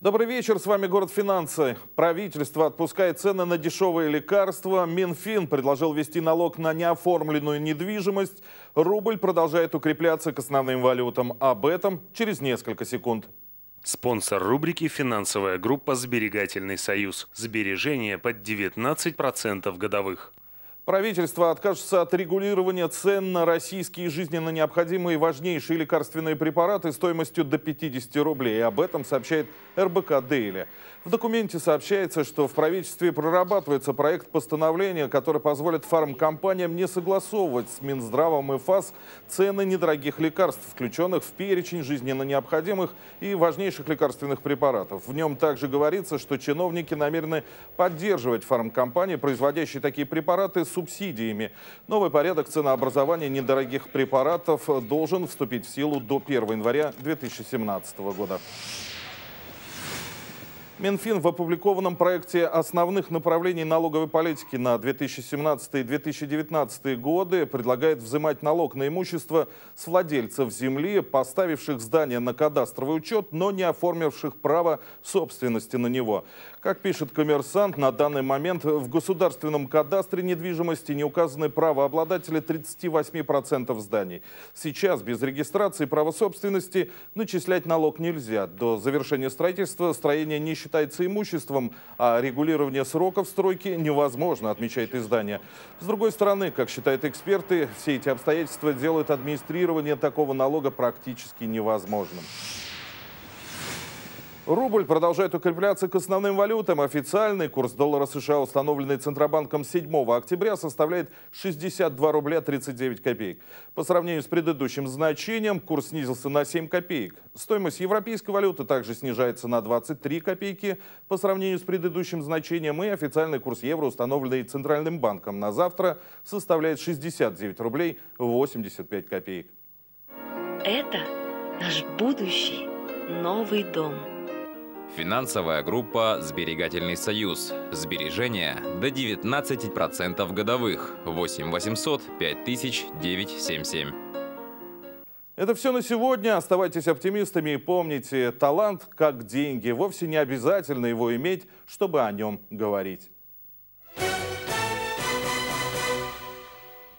Добрый вечер, с вами «Город финансы». Правительство отпускает цены на дешевые лекарства. Минфин предложил ввести налог на неоформленную недвижимость. Рубль продолжает укрепляться к основным валютам. Об этом через несколько секунд. Спонсор рубрики «Финансовая группа Сберегательный союз». Сбережения под 19% годовых. Правительство откажется от регулирования цен на российские жизненно необходимые важнейшие лекарственные препараты стоимостью до 50 рублей. об этом сообщает РБК «Дейли». В документе сообщается, что в правительстве прорабатывается проект постановления, который позволит фармкомпаниям не согласовывать с Минздравом и ФАС цены недорогих лекарств, включенных в перечень жизненно необходимых и важнейших лекарственных препаратов. В нем также говорится, что чиновники намерены поддерживать фармкомпании, производящие такие препараты, с субсидиями. Новый порядок ценообразования недорогих препаратов должен вступить в силу до 1 января 2017 года. Минфин в опубликованном проекте основных направлений налоговой политики на 2017-2019 годы предлагает взимать налог на имущество с владельцев земли, поставивших здание на кадастровый учет, но не оформивших право собственности на него. Как пишет коммерсант, на данный момент в государственном кадастре недвижимости не указаны право обладателя 38% зданий. Сейчас без регистрации права собственности начислять налог нельзя. До завершения строительства строение не считается считается имуществом, а регулирование сроков стройки невозможно, отмечает издание. С другой стороны, как считают эксперты, все эти обстоятельства делают администрирование такого налога практически невозможным. Рубль продолжает укрепляться к основным валютам. Официальный курс доллара США, установленный Центробанком 7 октября, составляет 62 рубля 39 копеек. По сравнению с предыдущим значением, курс снизился на 7 копеек. Стоимость европейской валюты также снижается на 23 копейки по сравнению с предыдущим значением. И официальный курс евро, установленный Центральным банком на завтра, составляет 69 рублей 85 копеек. Это наш будущий новый дом. Финансовая группа «Сберегательный союз». Сбережения до 19% годовых. 8 800 5000 Это все на сегодня. Оставайтесь оптимистами и помните, талант как деньги. Вовсе не обязательно его иметь, чтобы о нем говорить.